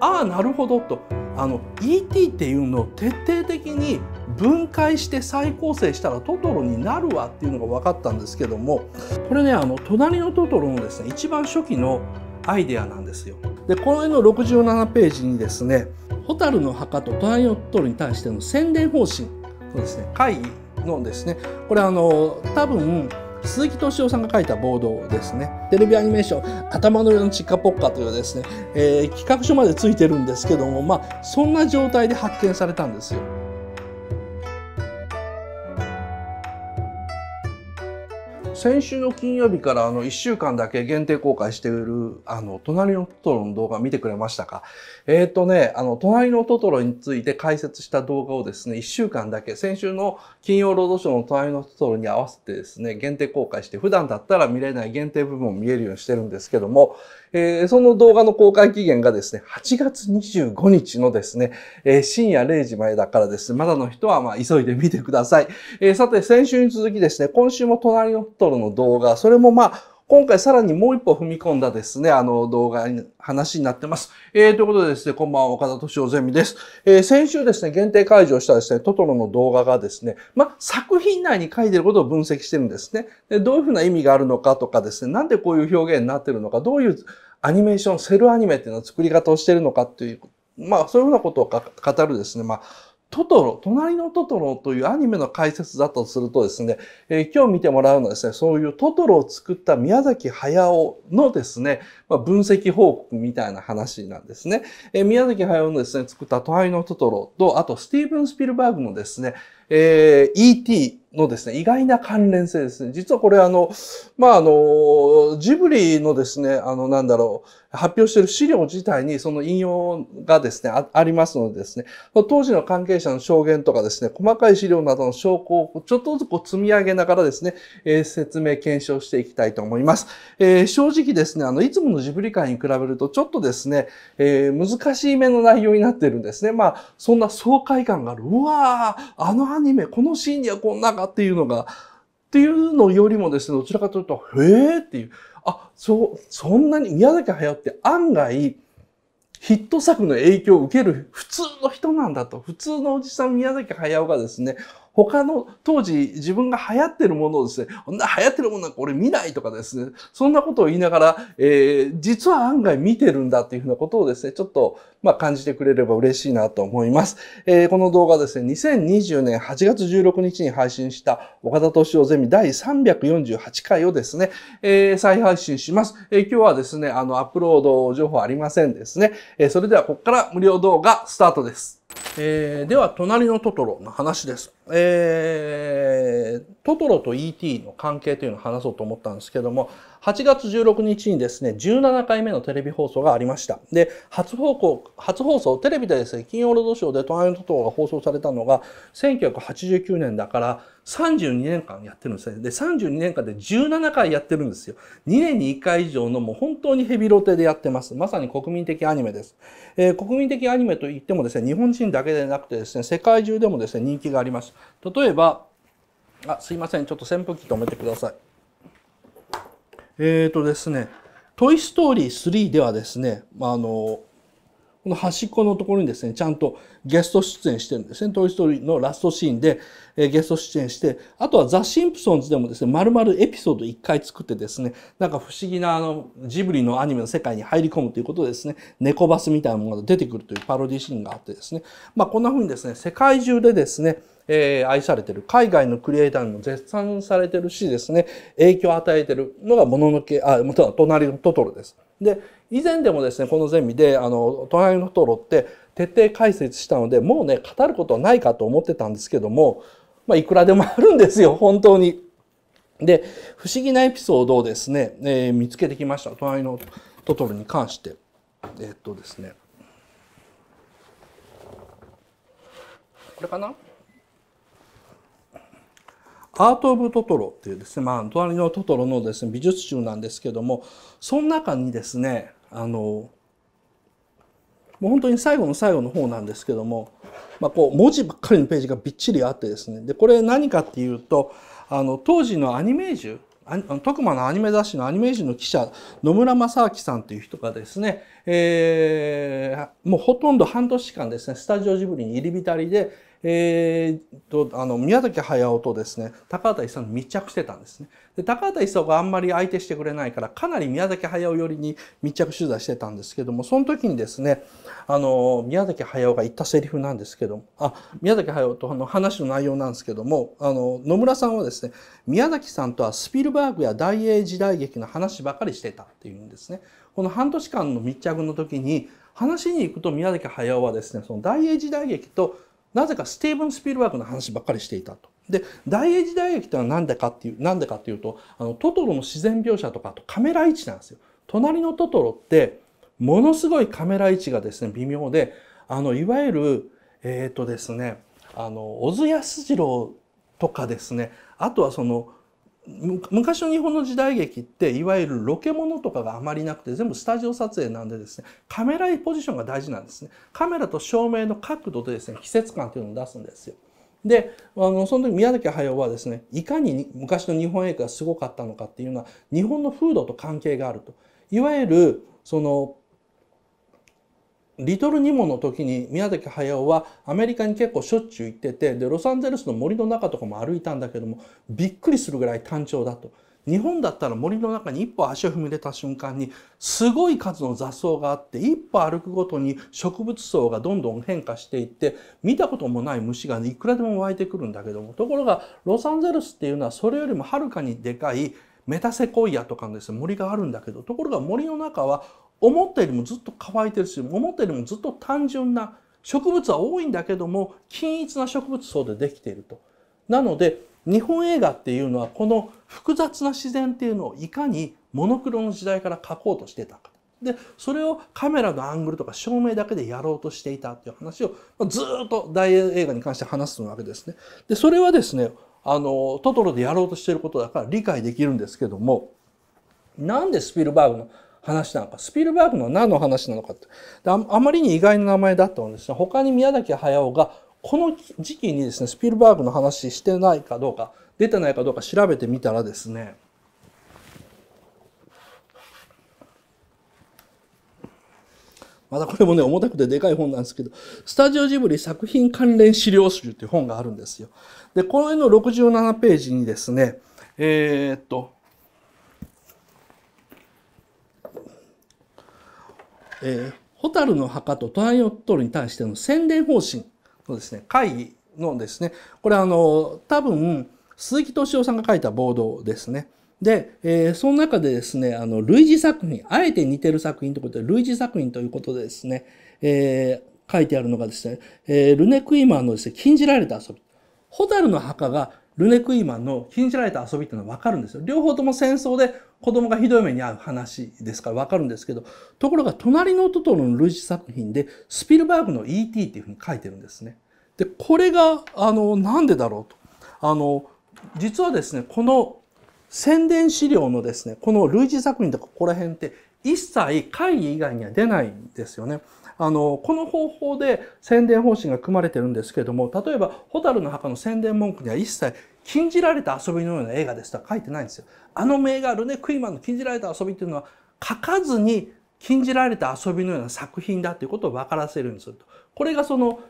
ああなるほどとあの ET っていうのを徹底的に分解して再構成したらトトロになるわっていうのが分かったんですけどもこれねあの隣のトトロのですね一番初期のアイデアなんですよ。でこの絵の67ページにですね「蛍の墓と隣のトトロに対しての宣伝方針」のですね会議のですねこれあの多分鈴木敏夫さんが書いたボードですね。テレビアニメーション、頭の上のチカポッカというですね、えー、企画書までついてるんですけども、まあ、そんな状態で発見されたんですよ。先週の金曜日からあの1週間だけ限定公開しているあの隣のトトロの動画見てくれましたかえっ、ー、とね、あの隣のトトロについて解説した動画をですね、1週間だけ先週の金曜ロードショーの隣のトトロに合わせてですね、限定公開して普段だったら見れない限定部分を見えるようにしてるんですけども、えー、その動画の公開期限がですね、8月25日のですね、えー、深夜0時前だからですね、まだの人はまあ急いで見てください。えさて先週に続きですね、今週も隣のトトロトルの動画、それもまあ、今回さらにもう一歩踏み込んだですね、あの動画に、話になってます。えー、ということでですね、こんばんは、岡田敏夫ゼミです。えー、先週ですね、限定解除したですね、トトロの動画がですね、ま、作品内に書いてることを分析してるんですね。でどういうふうな意味があるのかとかですね、なんでこういう表現になってるのか、どういうアニメーション、セルアニメっていうのは作り方をしてるのかっていうまあ、そういうふうなことを語るですね、まあ、トトロ、隣のトトロというアニメの解説だとするとですね、えー、今日見てもらうのはですね、そういうトトロを作った宮崎駿のですね、まあ、分析報告みたいな話なんですね。えー、宮崎駿のですね、作った都愛のトトロと、あとスティーブン・スピルバーグのですね、えー、E.T. のですね、意外な関連性ですね。実はこれあの、まあ、あの、ジブリのですね、あの、なんだろう、発表してる資料自体にその引用がですね、ありますのでですね、当時の関係者の証言とかですね、細かい資料などの証拠をちょっとずつこう積み上げながらですね、えー、説明検証していきたいと思います。えー、正直ですね、あの、いつもののジブリ界に比べるとちょっとですね、えー、難しい目の内容になってるんですね。まあ、そんな爽快感がある。うわー、あのアニメ、このシーンにはこんなかっていうのが、っていうのよりもですね、どちらかというと、へーっていう、あ、そう、そんなに宮崎駿って案外、ヒット作の影響を受ける普通の人なんだと。普通のおじさん宮崎駿がですね、他の当時自分が流行ってるものをですね、こんな流行ってるものなんか俺見ないとかですね、そんなことを言いながら、えー、実は案外見てるんだっていうふうなことをですね、ちょっと、まあ、感じてくれれば嬉しいなと思います。えー、この動画ですね、2020年8月16日に配信した岡田敏夫ゼミ第348回をですね、えー、再配信します、えー。今日はですね、あの、アップロード情報ありませんですね。えー、それではここから無料動画スタートです。えー、では、隣のトトロの話です。えー、トトロと ET の関係というのを話そうと思ったんですけども、8月16日にですね、17回目のテレビ放送がありました。で、初放送、初放送、テレビでですね、金曜ロードショーで隣のトトロが放送されたのが、1989年だから、32年間やってるんですね。で、32年間で17回やってるんですよ。2年に1回以上のもう本当にヘビロテでやってます。まさに国民的アニメです。えー、国民的アニメといってもですね、日本人だけでなくてですね、世界中でもですね、人気があります。例えば、あ、すいません、ちょっと扇風機止めてください。えっ、ー、とですね、トイ・ストーリー3ではですね、まあ、あの、この端っこのところにですね、ちゃんとゲスト出演してるんですね。トイ・ストーリーのラストシーンで、えゲスト出演して、あとはザ・シンプソンズでもですね、丸々エピソード1回作ってですね、なんか不思議なあの、ジブリのアニメの世界に入り込むということでですね、猫バスみたいなものが出てくるというパロディシーンがあってですね、まあこんな風にですね、世界中でですね、えー、愛されてる、海外のクリエイターにも絶賛されてるしですね、影響を与えてるのがもののけ、あ、または隣のトトロです。で、以前でもですねこのゼミであの隣のトロって徹底解説したのでもうね語ることはないかと思ってたんですけども、まあ、いくらでもあるんですよ 本当に。で不思議なエピソードをですね、えー、見つけてきました隣のトトロに関して。えー、っとですねこれかなアート・オブ・トトロっていうですね、まあ、隣のトトロのですね、美術集なんですけども、その中にですね、あのもう本当に最後の最後の方なんですけども、まあ、こう文字ばっかりのページがびっちりあってですねでこれ何かっていうとあの当時のアニメージュ徳間のアニメ雑誌のアニメージュの記者野村正明さんという人がですね、えー、もうほとんど半年間ですねスタジオジブリに入り浸りで、えーと、あの宮崎駿とですね高畑勲に密着してたんですねで高畑勲があんまり相手してくれないからかなり宮崎駿寄りに密着取材してたんですけどもその時にですねあの宮崎駿が言ったセリフなんですけどもあ宮崎駿との話の内容なんですけどもあの野村さんはですね宮崎さんとはスピルバーグや大英時代劇の話ばかりしてたっていうんですね。この半年間の密着の時に話しに行くと宮崎駿はですねその大英時代劇となぜかスティーブン・スピルバーグの話ばっかりしていたと。で、大英時代劇ってのは何でかっていう、何でかっていうと、あの、トトロの自然描写とか、あとカメラ位置なんですよ。隣のトトロって、ものすごいカメラ位置がですね、微妙で、あの、いわゆる、えっ、ー、とですね、あの、小津安二郎とかですね、あとはその、昔の日本の時代劇っていわゆるロケものとかがあまりなくて全部スタジオ撮影なんでですねカメラポジションが大事なんですねカメラと照明の角度でですね季節感というのを出すんですよであのその時宮崎駿はですねいかに昔の日本映画がすごかったのかっていうのは日本の風土と関係があるといわゆるそのリトルニモの時に宮崎駿はアメリカに結構しょっちゅう行っててでロサンゼルスの森の中とかも歩いたんだけどもびっくりするぐらい単調だと。日本だったら森の中に一歩足を踏み入れた瞬間にすごい数の雑草があって一歩歩くごとに植物層がどんどん変化していって見たこともない虫がいくらでも湧いてくるんだけどもところがロサンゼルスっていうのはそれよりもはるかにでかいメタセコイアとかのです、ね、森があるんだけどところが森の中は思ったよりもずっと乾いてるし思ったよりもずっと単純な植物は多いんだけども均一な植物層でできていると。なので日本映画っていうのはこの複雑な自然っていうのをいかにモノクロの時代から描こうとしてたか。でそれをカメラのアングルとか照明だけでやろうとしていたっていう話をずっと大映画に関して話すわけですね。でそれはですねあのトトロでやろうとしてることだから理解できるんですけどもなんでスピルバーグの話なのか、スピルバーグの何の話なのかってあまりに意外な名前だったんですね、他に宮崎駿がこの時期にですね、スピルバーグの話してないかどうか、出てないかどうか調べてみたらですね、まだこれもね、重たくてでかい本なんですけど、スタジオジブリ作品関連資料集っていう本があるんですよ。で、この絵の67ページにですね、えー、っと、えー、蛍の墓とトライオットルに対しての宣伝方針のですね、会議のですね、これあの、多分、鈴木敏夫さんが書いたボードですね。で、えー、その中でですね、あの、類似作品、あえて似てる作品ということで、類似作品ということでですね、えー、書いてあるのがですね、えー、ルネ・クイマーのですね、禁じられた遊び。ホタルの墓がルネ・クイーマンの禁じられた遊びっていうのは分かるんですよ。両方とも戦争で子供がひどい目に遭う話ですから分かるんですけど、ところが隣のトトロの類似作品でスピルバーグの E.T. っていうふうに書いてるんですね。で、これが、あの、なんでだろうと。あの、実はですね、この宣伝資料のですね、この類似作品とかここら辺って一切会議以外には出ないんですよね。あの、この方法で宣伝方針が組まれてるんですけども、例えば、蛍の墓の宣伝文句には一切禁じられた遊びのような映画ですとは書いてないんですよ。あの名あるね、クイマンの禁じられた遊びっていうのは書かずに禁じられた遊びのような作品だということを分からせるようにすると。これがその、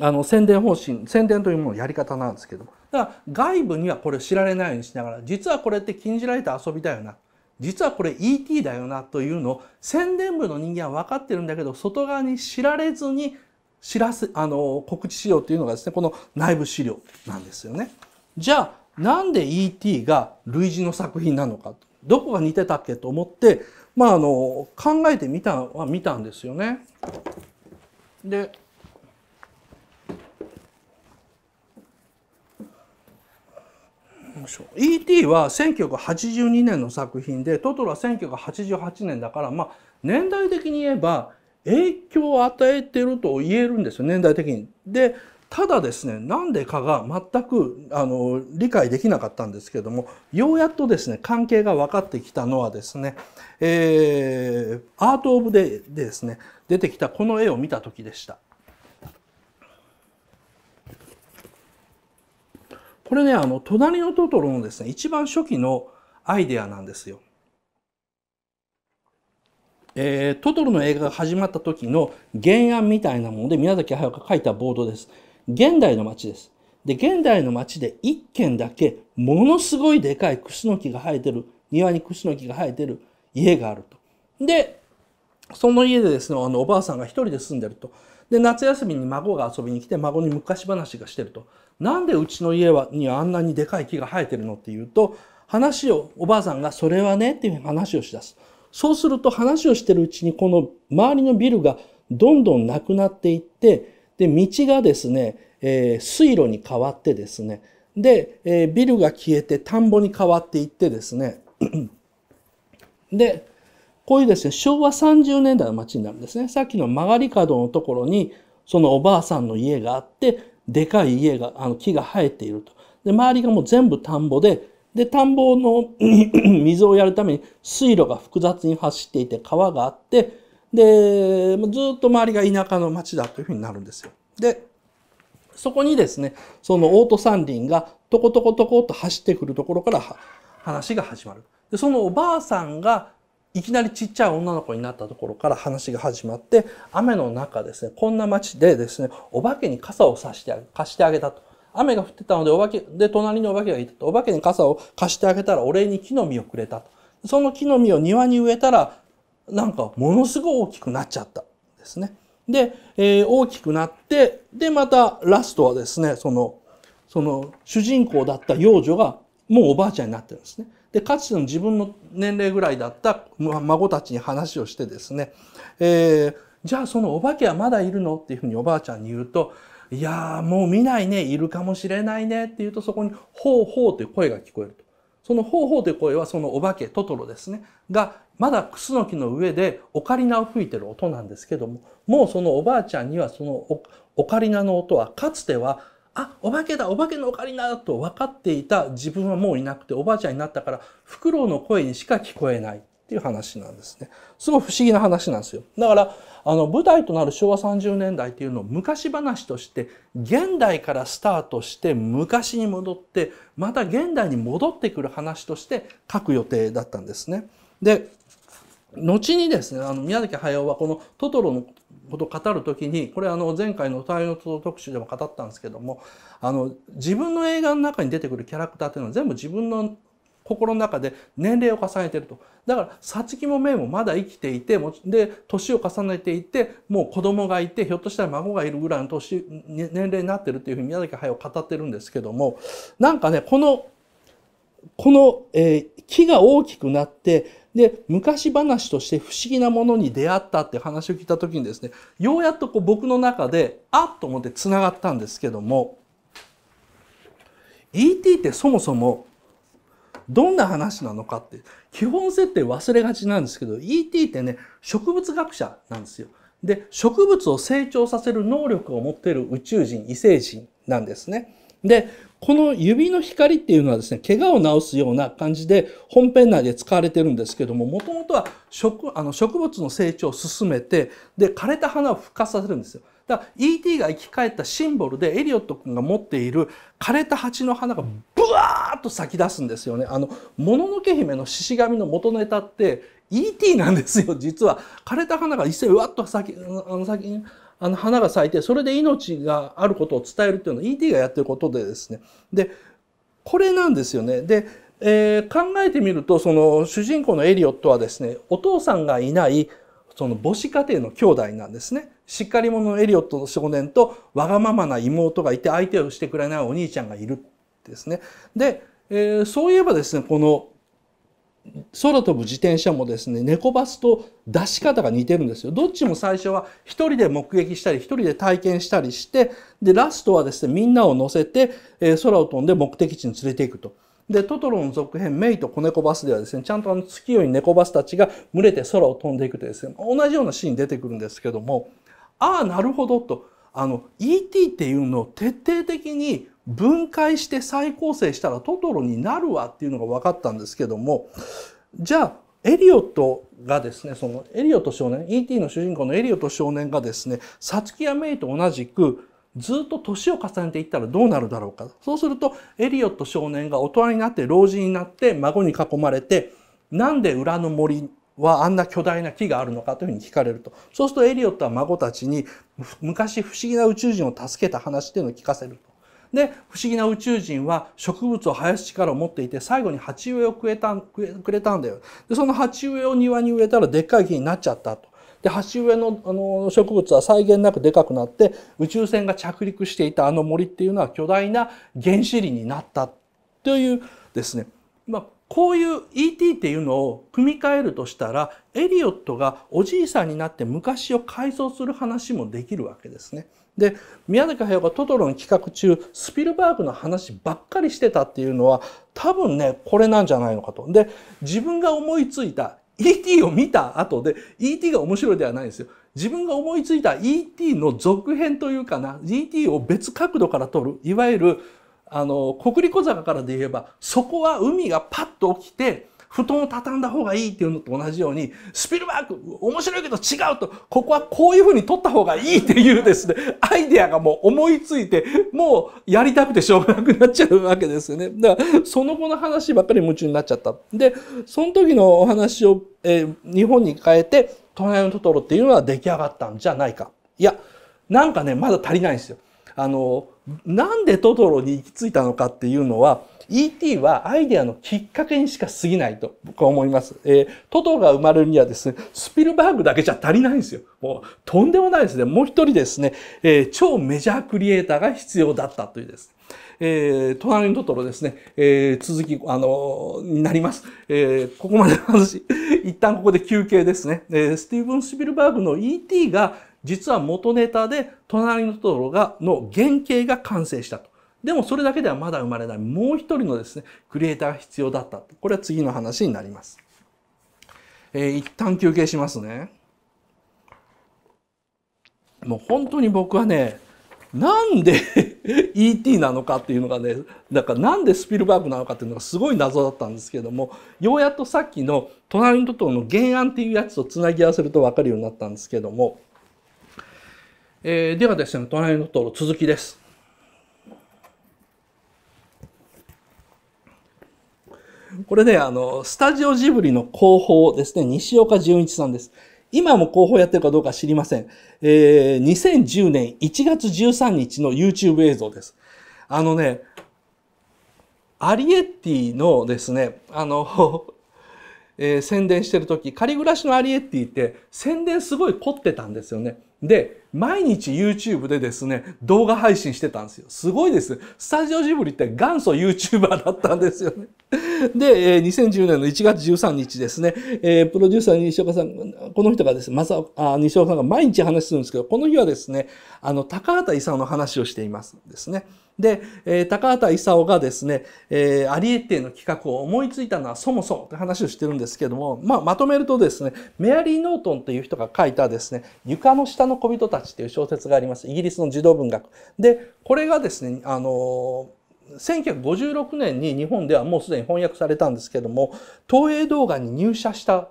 あの宣伝方針宣伝というもののやり方なんですけどもだから外部にはこれを知られないようにしながら実はこれって禁じられた遊びだよな実はこれ ET だよなというのを宣伝部の人間は分かってるんだけど外側に知られずに知らせあの告知資料というのがですねこの内部資料なんですよね。じゃあなんで ET が類似の作品なのかどこが似てたっけと思ってまああの考えてみたは見たんですよね。でましょう E.T. は1982年の作品でトトロは1988年だからまあ年代的に言えば影響を与えてると言えるんですよ年代的に。でただですねなんでかが全くあの理解できなかったんですけどもようやっとですね関係が分かってきたのはですね、えー、アート・オブ・デでですね出てきたこの絵を見た時でした。これね、あの、隣のトトロのですね、一番初期のアイデアなんですよ。えー、トトロの映画が始まった時の原案みたいなもので、宮崎駿が書いたボードです。現代の街です。で、現代の街で一軒だけ、ものすごいでかいクスノキが生えてる、庭にクスノキが生えてる家があると。で、その家でですね、あのおばあさんが一人で住んでると。で、夏休みに孫が遊びに来て、孫に昔話がしてると。なんでうちの家はにあんなにでかい木が生えてるのっていうと、話を、おばあさんがそれはねっていう話をしだす。そうすると話をしてるうちにこの周りのビルがどんどんなくなっていって、で、道がですね、えー、水路に変わってですね、で、えー、ビルが消えて田んぼに変わっていってですね、で、こういうですね、昭和30年代の街になるんですね。さっきの曲がり角のところに、そのおばあさんの家があって、でかい家が、あの木が生えていると。で、周りがもう全部田んぼで、で、田んぼの 水をやるために水路が複雑に走っていて、川があって、で、ずっと周りが田舎の町だというふうになるんですよ。で、そこにですね、そのオート山林がとことことこと走ってくるところから話が始まる。で、そのおばあさんがいきなりちっちゃい女の子になったところから話が始まって、雨の中ですね、こんな街でですね、お化けに傘を差してあげ、貸してあげたと。雨が降ってたので、お化け、で、隣にお化けがいたと。お化けに傘を貸してあげたら、お礼に木の実をくれたと。その木の実を庭に植えたら、なんか、ものすごい大きくなっちゃったんですね。で、えー、大きくなって、で、また、ラストはですね、その、その、主人公だった幼女が、もうおばあちゃんになってるんですね。で、かつての自分の年齢ぐらいだった孫たちに話をしてですね、えー、じゃあそのお化けはまだいるのっていうふうにおばあちゃんに言うと、いやーもう見ないね、いるかもしれないねって言うとそこに、ほうほうという声が聞こえると。そのほうほうという声はそのお化け、トトロですね、がまだクスノキの上でオカリナを吹いてる音なんですけども、もうそのおばあちゃんにはそのオカリナの音はかつてはあ、お化けだ、お化けのオカリナと分かっていた自分はもういなくておばあちゃんになったから、フクロウの声にしか聞こえないっていう話なんですね。すごい不思議な話なんですよ。だから、あの、舞台となる昭和30年代っていうのを昔話として、現代からスタートして昔に戻って、また現代に戻ってくる話として書く予定だったんですね。で、後にですね、あの宮崎駿はこのトトロのほど語る時にこれあの前回の「太陽の都特集」でも語ったんですけどもあの自分の映画の中に出てくるキャラクターっていうのは全部自分の心の中で年齢を重ねてるとだからさつきもめいもまだ生きていてで年を重ねていてもう子供がいてひょっとしたら孫がいるぐらいの年年齢になってるっていうふうに宮崎駿語ってるんですけどもなんかねこのこの、えー、木が大きくなってで、昔話として不思議なものに出会ったって話を聞いた時にですね、ようやっとこう僕の中で、あっと思って繋がったんですけども、ET ってそもそもどんな話なのかって、基本設定忘れがちなんですけど、ET ってね、植物学者なんですよ。で、植物を成長させる能力を持っている宇宙人、異星人なんですね。で、この指の光っていうのはですね、怪我を治すような感じで本編内で使われてるんですけども、もともとは植あの植物の成長を進めて、で、枯れた花を復活させるんですよ。だから ET が生き返ったシンボルでエリオット君が持っている枯れた鉢の花がブワーッと咲き出すんですよね。あの、もののけ姫の獅子神の元ネタって ET なんですよ、実は。枯れた花が一斉うわっと咲き、あの先にあの花が咲いてそれで命があることを伝えるっていうのは ET がやってることでですねでこれなんですよね。で、えー、考えてみるとその主人公のエリオットはですねお父さんがいないその母子家庭の兄弟なんですね。しっかり者のエリオットの少年とわがままな妹がいて相手をしてくれないお兄ちゃんがいるですね。で、えー、そういえばですねこの空飛ぶ自転車もですね猫バスと出し方が似てるんですよどっちも最初は1人で目撃したり1人で体験したりしてでラストはですねみんなを乗せて、え空を飛んで目的地に連れていくと。でトトロの続編「メイと子猫バス」ではですねちゃんとあの月夜に猫バスたちが群れて空を飛んでいくとですね同じようなシーン出てくるんですけどもああなるほどとあの ET っていうのを徹底的に分解して再構成したらトトロになるわっていうのが分かったんですけどもじゃあエリオットがですねそのエリオット少年 E.T. の主人公のエリオット少年がですねサツキやメイと同じくずっと年を重ねていったらどうなるだろうかそうするとエリオット少年が大人になって老人になって孫に囲まれてなんで裏の森はあんな巨大な木があるのかというふうに聞かれるとそうするとエリオットは孫たちに昔不思議な宇宙人を助けた話っていうのを聞かせるとで不思議な宇宙人は植物を生やす力を持っていて最後に鉢植えをくれたくれたんだよでその鉢植えを庭に植えたらでっかい木になっちゃったと。で鉢植えのあの植物は際限なくでかくなって宇宙船が着陸していたあの森っていうのは巨大な原子林になったというですね、まあこういう ET っていうのを組み替えるとしたらエリオットがおじいさんになって昔を改装する話もできるわけですね。で宮崎駿がトトロの企画中スピルバーグの話ばっかりしてたっていうのは多分ねこれなんじゃないのかと。で自分が思いついた E.T. を見た後で E.T. が面白いではないですよ。自分が思いついた E.T. の続編というかな E.T. を別角度から撮るいわゆるあの国立小坂からで言えばそこは海がパッと起きて布団を畳んだ方がいいっていうのと同じように、スピルバーグ、面白いけど違うと、ここはこういうふうに撮った方がいいっていうですね、アイデアがもう思いついて、もうやりたくてしょうがなくなっちゃうわけですよね。だから、その後の話ばっかり夢中になっちゃった。で、その時のお話を、えー、日本に変えて、隣のトトロっていうのは出来上がったんじゃないか。いや、なんかね、まだ足りないんですよ。あの、なんでトトロに行き着いたのかっていうのは、ET はアイデアのきっかけにしか過ぎないと僕は思います。えー、トトが生まれるにはですね、スピルバーグだけじゃ足りないんですよ。もうとんでもないですね。もう一人ですね、えー、超メジャークリエイターが必要だったというです、えー、隣のトトロですね、えー、続き、あのー、になります。えー、ここまでの話、一旦ここで休憩ですね。えー、スティーブン・スピルバーグの E.T. が、実は元ネタで、隣のトトロが、の原型が完成したと。でもそれだけではまだ生まれないもう一人のですね、クリエイターが必要だった。これは次の話になります。えー、一旦休憩しますね。もう本当に僕はね、なんで E.T. なのかっていうのがね、だからなんでスピルバーグなのかっていうのがすごい謎だったんですけども、ようやっとさっきの隣のトトロの原案っていうやつとつなぎ合わせると分かるようになったんですけども、えー、ではですね、隣のトトロ続きです。これね、あの、スタジオジブリの広報ですね、西岡純一さんです。今も広報やってるかどうか知りません。えー、2010年1月13日の YouTube 映像です。あのね、アリエッティのですね、あの、えー、宣伝してる時仮暮らしのアリエッティって宣伝すごい凝ってたんですよね。で毎日 YouTube でですね、動画配信してたんですよ。すごいです。スタジオジブリって元祖 YouTuber だったんですよね。で、えー、2010年の1月13日ですね、えー、プロデューサー西岡さん、この人がですね、まさ、あ西岡さんが毎日話するんですけど、この日はですね、あの、高畑勲の話をしていますですね。で、えー、高畑勲がですね、えー、アリエッテの企画を思いついたのはそもそもって話をしてるんですけども、まあ、まとめるとですね、メアリー・ノートンという人が書いたですね、床の下の小人たちという小説があります。イギリスの児童文学。で、これがですね、あのー1956年に日本ではもうすでに翻訳されたんですけども東映動画に入社したっ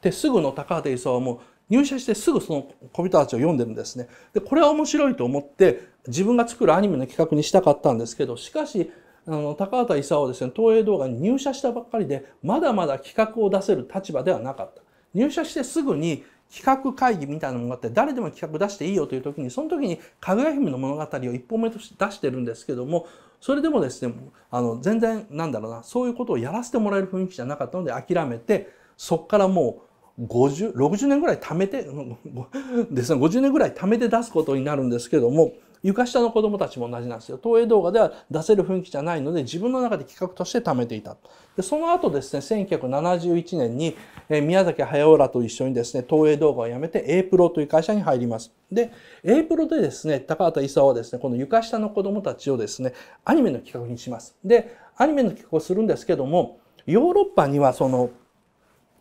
てすぐの高畑勲はもう入社してすぐその小人たちを読んでるんですね。で、これは面白いと思って自分が作るアニメの企画にしたかったんですけど、しかし、あの高畑勲はですね東映動画に入社したばっかりでまだまだ企画を出せる立場ではなかった入社してすぐに企画会議みたいなものがあって誰でも企画出していいよという時にその時に「かぐや姫の物語」を一本目として出してるんですけどもそれでもですねあの全然なんだろうなそういうことをやらせてもらえる雰囲気じゃなかったので諦めてそこからもう50、60年ぐらい貯めて、ですね、50年ぐらい貯めて出すことになるんですけども、床下の子供たちも同じなんですよ。東映動画では出せる雰囲気じゃないので、自分の中で企画として貯めていた。で、その後ですね、1971年に、え宮崎駿らと一緒にですね、東映動画を辞めて A プロという会社に入ります。で、A プロでですね、高畑勲はですね、この床下の子供たちをですね、アニメの企画にします。で、アニメの企画をするんですけども、ヨーロッパにはその、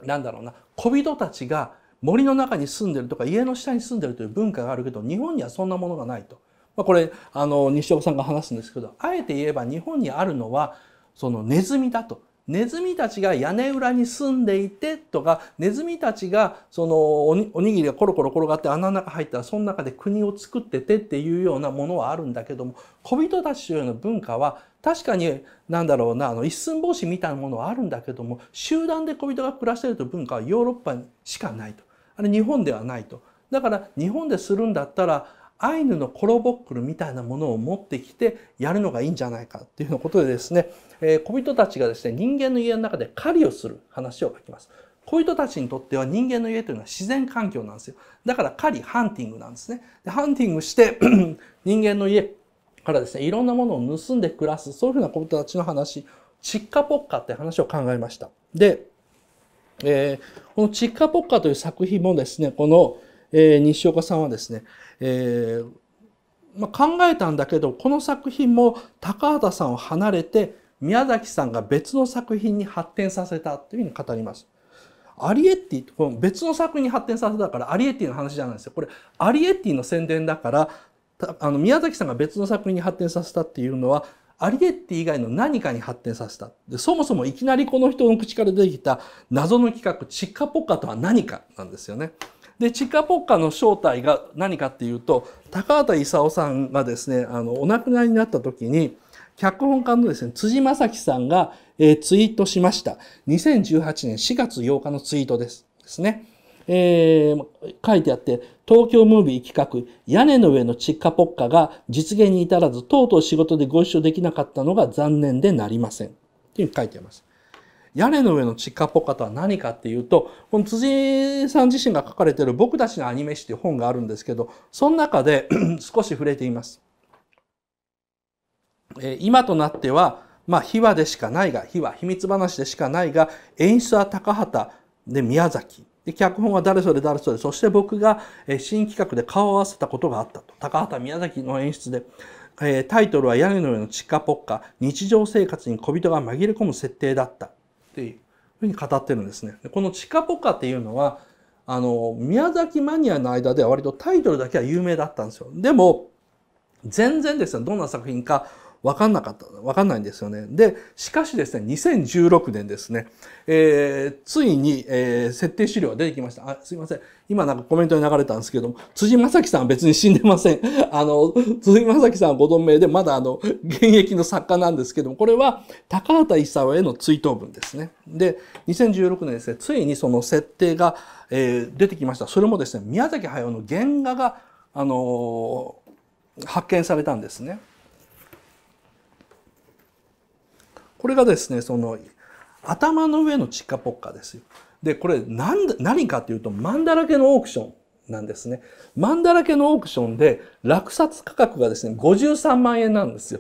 なんだろうな、小人たちが森の中に住んでるとか家の下に住んでるという文化があるけど日本にはそんなものがないと。まあ、これあの西岡さんが話すんですけどあえて言えば日本にあるのはそのネズミだとネズミたちが屋根裏に住んでいてとかネズミたちがそのおにぎりがコロコロ転がって穴の中入ったらその中で国を作っててっていうようなものはあるんだけども小人たちというような文化は確かに何だろうなあの一寸法師みたいなものはあるんだけども集団で小人が暮らしているという文化はヨーロッパにしかないとあれ日本ではないと。だから日本でするんだったらアイヌのコロボックルみたいなものを持ってきてやるのがいいんじゃないかっていうようなことでですね、えー、小人たちがですね、人間の家の中で狩りをする話を書きます。小人たちにとっては人間の家というのは自然環境なんですよ。だから狩り、ハンティングなんですね。でハンティングして 人間の家からですね、いろんなものを盗んで暮らす、そういうふうな小人たちの話、チッカポッカって話を考えました。で、えー、このチッカポッカという作品もですね、この、えー、西岡さんはですね、えーまあ、考えたんだけどこの作品も高畑さんを離れて宮崎さんが別の作品に発展させたというふうに語ります。アリエッティこの別の作品に発展させたからアリエッティの話じゃないですよ。これアリエッティの宣伝だからあの宮崎さんが別の作品に発展させたっていうのはアリエッティ以外の何かに発展させた。でそもそもいきなりこの人の口から出てきた謎の企画チッカポッカとは何かなんですよね。でチカポッカの正体が何かっていうと高畑勲さんがですねあのお亡くなりになった時に脚本家のですね辻正樹さんが、えー、ツイートしました2018年4月8日のツイートですですね。えー、書いてあって、東京ムービー企画、屋根の上のチッカポッカが実現に至らず、とうとう仕事でご一緒できなかったのが残念でなりません。っていう書いてあります。屋根の上のちっかぽかとは何かっていうと、この辻さん自身が書かれている僕たちのアニメ誌という本があるんですけど、その中で 少し触れています。えー、今となっては、まあ、秘話でしかないが、秘話、秘密話でしかないが、演出は高畑で宮崎。で、脚本は誰それ誰それ。そして僕が、えー、新企画で顔を合わせたことがあったと。高畑宮崎の演出で。えタイトルは屋根の上のちっかぽっか、日常生活に小人が紛れ込む設定だった。っていうふうに語ってるんですね。このチカポカっていうのは、あの、宮崎マニアの間では割とタイトルだけは有名だったんですよ。でも、全然ですね、どんな作品か分かんなかった、分かんないんですよね。で、しかしですね、2016年ですね、えー、ついに、えー、設定資料が出てきました。あ、すいません。今なんかコメントに流れたんですけども、辻正樹さんは別に死んでません。あの、辻正樹さんはご存命で、まだあの、現役の作家なんですけども、これは高畑勲への追悼文ですね。で、2016年ですね、ついにその設定が、えー、出てきました。それもですね、宮崎駿の原画が、あのー、発見されたんですね。これがですね、その頭の上のチカポッカですよ。で、これ何何かというと、マンだらけのオークションなんですね。マンだらけのオークションで落札価格がですね、53万円なんですよ。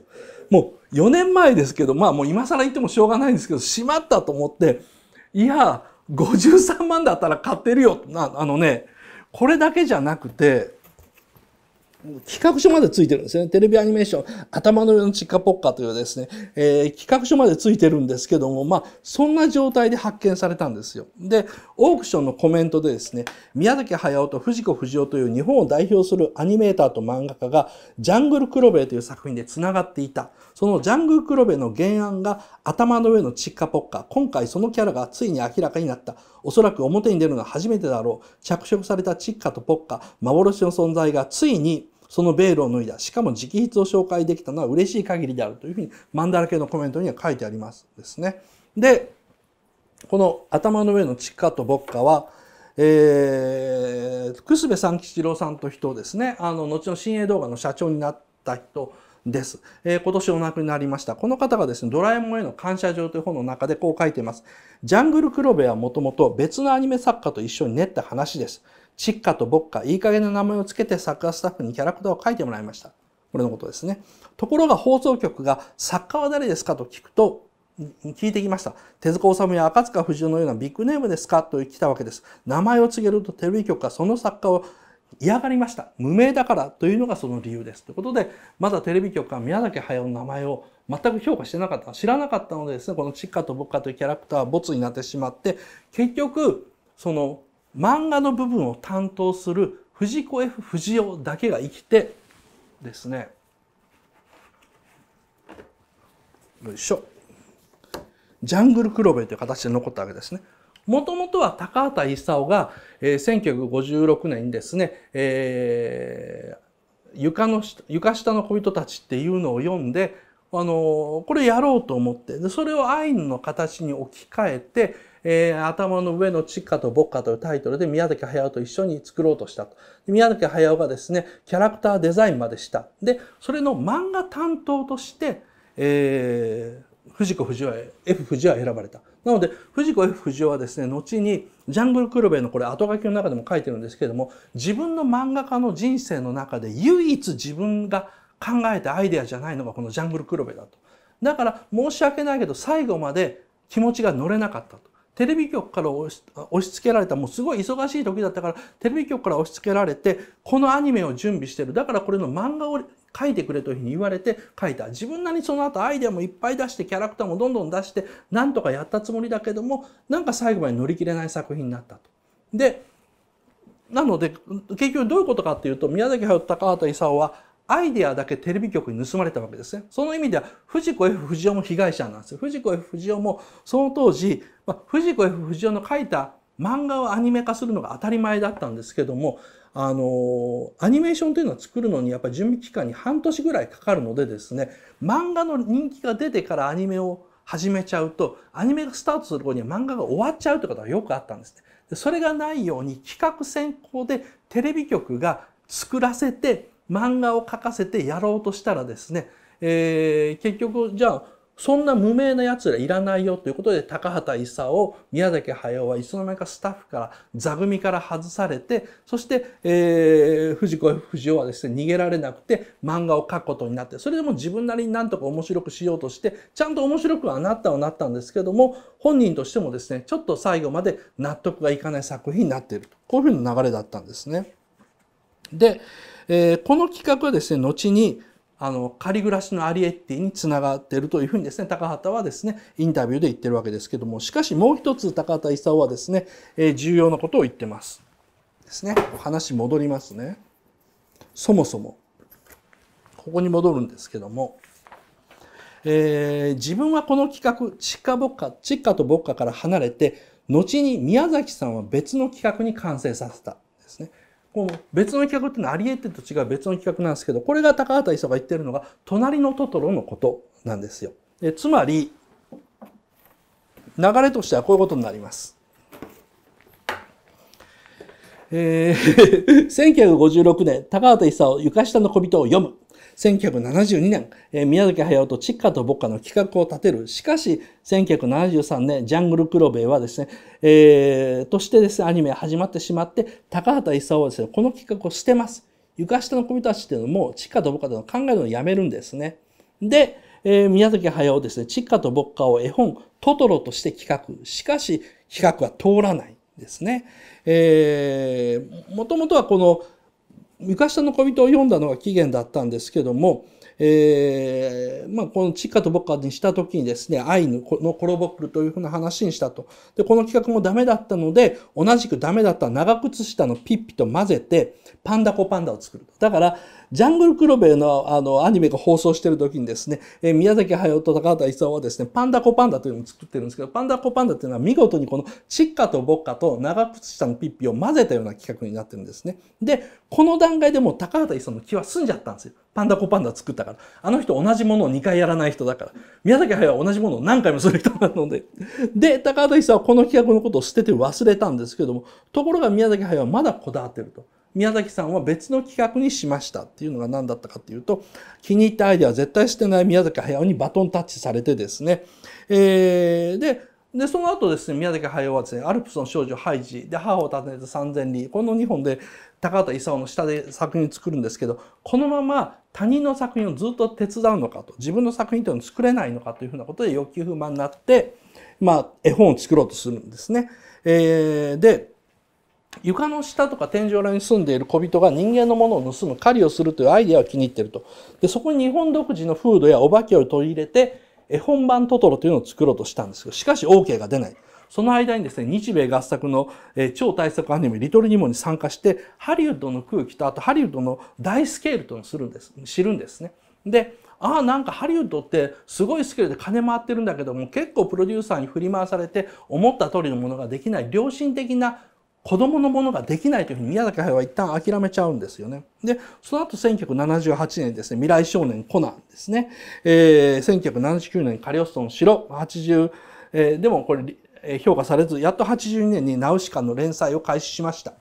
もう4年前ですけど、まあもう今更言ってもしょうがないんですけど、しまったと思って、いや、53万だったら買ってるよ。あのね、これだけじゃなくて、企画書までついてるんですね。テレビアニメーション、頭の上のチカポッカというですね、えー、企画書までついてるんですけども、まあ、そんな状態で発見されたんですよ。で、オークションのコメントでですね、宮崎駿と藤子不二雄という日本を代表するアニメーターと漫画家が、ジャングル黒部という作品で繋がっていた。そのジャング黒部の原案が頭の上のチッカポッカ。今回そのキャラがついに明らかになった。おそらく表に出るのは初めてだろう。着色されたチッカとポッカ、幻の存在がついにそのベールを脱いだ。しかも直筆を紹介できたのは嬉しい限りであるというふうに、マンダラ系のコメントには書いてありますですね。で、この頭の上のチッカとポッカは、えー、楠部三吉郎さんと人ですね、あの、後の新鋭動画の社長になった人です。えー、今年お亡くなりました。この方がですね、ドラえもんへの感謝状という本の中でこう書いています。ジャングルクロベはもともと別のアニメ作家と一緒に練った話です。チッカとボッカ、いい加減な名前をつけて作家スタッフにキャラクターを書いてもらいました。これのことですね。ところが放送局が作家は誰ですかと聞くと、聞いてきました。手塚治虫や赤塚不二夫のようなビッグネームですかと来たわけです。名前を告げるとテレビ局がその作家を嫌がりました。無名だからというのがその理由です。ということで、まだテレビ局は宮崎駿の名前を全く評価してなかった。知らなかったのでですね、このチッカとボッカというキャラクターはボツになってしまって、結局、その漫画の部分を担当する藤子 F 不二雄だけが生きてですね、よいしょ。ジャングルクロベという形で残ったわけですね。もともとは高畑勲が、えー、1956年にですね、えー、床の床下の小人たちっていうのを読んで、あのー、これやろうと思ってでそれをアイヌの形に置き換えて、えー、頭の上のチッカとボッカというタイトルで宮崎駿と一緒に作ろうとしたと。宮崎駿がですね、キャラクターデザインまでした。で、それの漫画担当として、えー、藤子不二雄、F 不二雄は選ばれた。なので藤子 F 不二雄はですね後に「ジャングルクルベ」のこれ後書きの中でも書いてるんですけれども自分の漫画家の人生の中で唯一自分が考えたアイデアじゃないのがこの「ジャングルクルベ」だと。だから申し訳ないけど最後まで気持ちが乗れなかったと。テレビ局から押し付けられたもうすごい忙しい時だったからテレビ局から押し付けられてこのアニメを準備してるだからこれの漫画を書いてくれというふうに言われて書いた。自分なりにその後アイデアもいっぱい出して、キャラクターもどんどん出して、なんとかやったつもりだけども、なんか最後まで乗り切れない作品になったと。で、なので、結局どういうことかっていうと、宮崎駿高畑勲は、アイデアだけテレビ局に盗まれたわけですね。その意味では、藤子 F 不二雄も被害者なんですよ。藤子 F 不二雄も、その当時、まあ、藤子 F 不二雄の書いた漫画をアニメ化するのが当たり前だったんですけども、あのアニメーションというのは作るのにやっぱり準備期間に半年ぐらいかかるのでですね漫画の人気が出てからアニメを始めちゃうとアニメがスタートする頃には漫画が終わっちゃうということがよくあったんですね。でそれがないように企画先行でテレビ局が作らせて漫画を描かせてやろうとしたらですね、えー、結局じゃあそんな無名な奴らいらないよということで、高畑勲、宮崎駿はいつの間にかスタッフから、座組から外されて、そして、えー、藤子不二雄はですね、逃げられなくて漫画を描くことになって、それでも自分なりになんとか面白くしようとして、ちゃんと面白くはなったはなったんですけども、本人としてもですね、ちょっと最後まで納得がいかない作品になっていると。こういうふうな流れだったんですね。で、えー、この企画はですね、後に、あの、仮暮らしのアリエッティにつながっているというふうにですね、高畑はですね、インタビューで言ってるわけですけども、しかしもう一つ高畑勲はですね、えー、重要なことを言ってます。ですね。話戻りますね。そもそも、ここに戻るんですけども、えー、自分はこの企画、チぼっか、チカとぼっかから離れて、後に宮崎さんは別の企画に完成させた。ですね。この別の企画っていうのはアリエッテと違う別の企画なんですけど、これが高畑勲が言ってるのが、隣のトトロのことなんですよ。えつまり、流れとしてはこういうことになります。えー、1956年、高畑勲、床下の小人を読む。1972年、えー、宮崎駿とチッカとボッカの企画を立てる。しかし、1973年、ジャングル黒部はですね、えー、としてですね、アニメ始まってしまって、高畑勲はですね、この企画を捨てます。床下の子たちっていうのも、チッカとボッカとの考えるのをやめるんですね。で、えー、宮崎駿ですね、チッカとボッカを絵本、トトロとして企画。しかし、企画は通らないですね。えー、もともとはこの、昔の小人を読んだのが起源だったんですけども、えー、まあ、このチッカとボッカにした時にですね、アイヌのコロボックルというふうな話にしたと。で、この企画もダメだったので、同じくダメだった長靴下のピッピと混ぜて、パンダコパンダを作る。だから、ジャングル黒部のあのアニメが放送してる時にですね、えー、宮崎駿と高畑勲はですね、パンダコパンダというのを作ってるんですけど、パンダコパンダっていうのは見事にこのチッカとボッカと長靴下のピッピを混ぜたような企画になってるんですね。で、この段階でもう高畑勲の気は済んじゃったんですよ。パンダコパンダ作ったから。あの人同じものを2回やらない人だから。宮崎駿は同じものを何回もする人なので。で、高畑勲はこの企画のことを捨てて忘れたんですけども、ところが宮崎駿はまだこだわってると。宮崎さんは別の企画にしましたっていうのが何だったかっていうと、気に入ったアイデアは絶対してない宮崎駿にバトンタッチされてですね、えー、で、で、その後ですね、宮崎駿はですね、アルプスの少女ハイジで母を訪ねて三千里、この2本で高畑勲の下で作品を作るんですけど、このまま他人の作品をずっと手伝うのかと、自分の作品というのを作れないのかというふうなことで欲求不満になって、まあ、絵本を作ろうとするんですね。えー、で、床の下とか天井裏に住んでいる小人が人間のものを盗む狩りをするというアイデアを気に入ってるとでそこに日本独自の風土やお化けを取り入れて絵本版トトロというのを作ろうとしたんですけどしかし OK が出ない。その間にですね、日米合作の、え超大作アニメ、リトルニモに参加して、ハリウッドの空気と、あとハリウッドの大スケールとするんです、知るんですね。で、ああ、なんかハリウッドってすごいスケールで金回ってるんだけども、結構プロデューサーに振り回されて、思った通りのものができない良心的な子供のものができないというふうに宮崎駿は一旦諦めちゃうんですよね。で、その後1978年ですね、未来少年コナンですね。えー、1979年カリオストの城、80、えー、でもこれ、え評価されず、やっと82年にナウシカの連載を開始しました。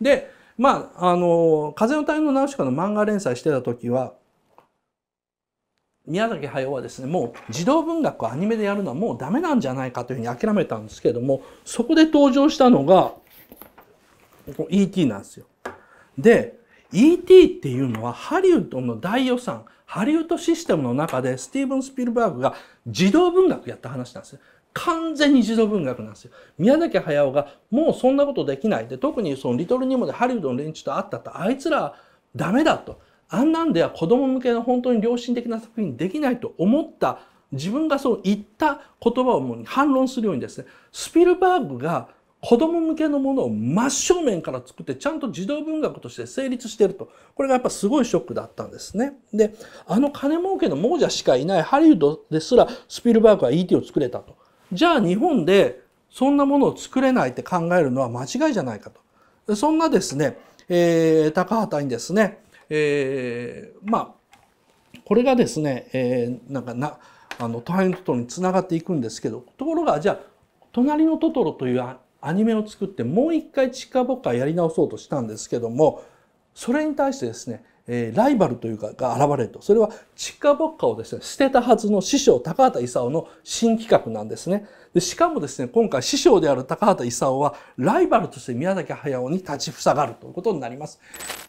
で、まあ、あの、風の谷のナウシカの漫画連載してた時は、宮崎駿はですねもう児童文学をアニメでやるのはもうダメなんじゃないかというふうに諦めたんですけどもそこで登場したのが ET なんですよ。で、ET っていうのはハリウッドの大予算、ハリウッドシステムの中でスティーブン・スピルバーグが児童文学やった話なんですよ。完全に児童文学なんですよ。宮崎駿がもうそんなことできない。で、特にそのリトルニモでハリウッドの連中と会ったと、あいつらダメだと。あんなんでは子供向けの本当に良心的な作品できないと思った自分がそう言った言葉をもう反論するようにですね、スピルバーグが子供向けのものを真正面から作ってちゃんと児童文学として成立してると。これがやっぱすごいショックだったんですね。で、あの金儲けの亡者しかいないハリウッドですらスピルバーグは ET を作れたと。じゃあ日本でそんなものを作れないって考えるのは間違いじゃないかと。そんなですね、えー、高畑にですね、えー、まあ、これがですね、えー、なんかな、あの、トハイのトトロにつながっていくんですけど、ところが、じゃあ、隣のトトロというアニメを作ってもう一回ボッカかやり直そうとしたんですけどもそれに対してですねライバルというかが現れると。それは、チカボッカをですね、捨てたはずの師匠、高畑勲の新企画なんですね。でしかもですね、今回師匠である高畑勲は、ライバルとして宮崎駿に立ちふさがるということになります。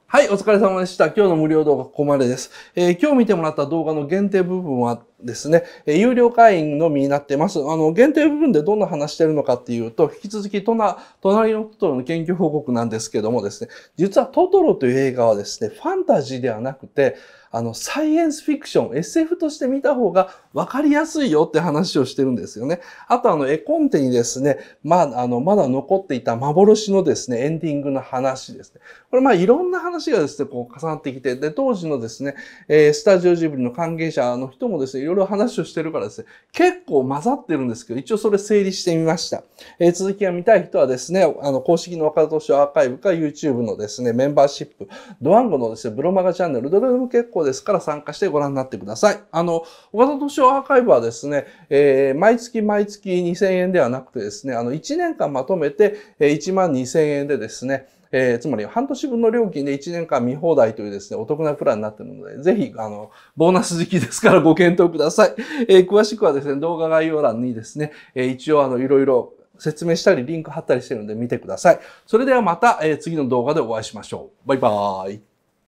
はい、お疲れ様でした。今日の無料動画ここまでです。えー、今日見てもらった動画の限定部分は、ですね、有料会員のみになってます。あの、限定部分でどんな話してるのかっていうと、引き続きトナ、隣のトトロの研究報告なんですけどもですね、実はトトロという映画はですね、ファンタジーではなくて、あの、サイエンスフィクション、SF として見た方が分かりやすいよって話をしてるんですよね。あと、あの、絵コンテにですね、まあ、あの、まだ残っていた幻のですね、エンディングの話ですね。これ、まあ、いろんな話がですね、こう重なってきて、で、当時のですね、えー、スタジオジブリの関係者の人もですね、ろいろ話をしてるからですね、結構混ざってるんですけど、一応それ整理してみました。えー、続きが見たい人はですね、あの、公式の若田投資アーカイブか YouTube のですね、メンバーシップ、ドワンゴのですね、ブロマガチャンネル、どれでも結構ですから参加してご覧になってください。あの、岡田敏夫アーカイブはですね、えー、毎月毎月2000円ではなくてですね、あの、1年間まとめて、えー、1万2000円でですね、えー、つまり半年分の料金で1年間見放題というですね、お得なプランになっているので、ぜひ、あの、ボーナス時期ですからご検討ください。えー、詳しくはですね、動画概要欄にですね、えー、一応あの、いろいろ説明したりリンク貼ったりしてるので見てください。それではまた、えー、次の動画でお会いしましょう。バイバーイ。